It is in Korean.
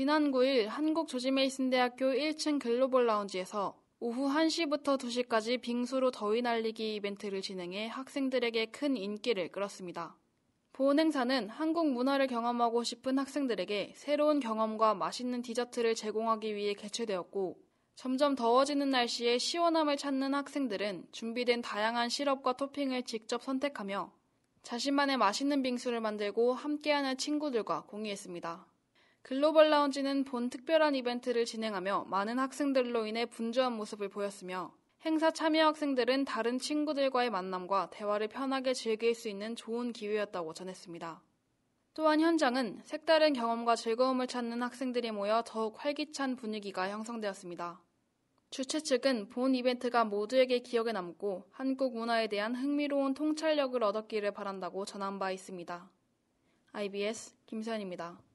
지난 9일 한국조지메이슨대학교 1층 글로벌 라운지에서 오후 1시부터 2시까지 빙수로 더위 날리기 이벤트를 진행해 학생들에게 큰 인기를 끌었습니다. 보은 행사는 한국 문화를 경험하고 싶은 학생들에게 새로운 경험과 맛있는 디저트를 제공하기 위해 개최되었고, 점점 더워지는 날씨에 시원함을 찾는 학생들은 준비된 다양한 시럽과 토핑을 직접 선택하며 자신만의 맛있는 빙수를 만들고 함께하는 친구들과 공유했습니다. 글로벌 라운지는 본 특별한 이벤트를 진행하며 많은 학생들로 인해 분주한 모습을 보였으며 행사 참여 학생들은 다른 친구들과의 만남과 대화를 편하게 즐길 수 있는 좋은 기회였다고 전했습니다. 또한 현장은 색다른 경험과 즐거움을 찾는 학생들이 모여 더욱 활기찬 분위기가 형성되었습니다. 주최 측은 본 이벤트가 모두에게 기억에 남고 한국 문화에 대한 흥미로운 통찰력을 얻었기를 바란다고 전한 바 있습니다. IBS 김수현입니다.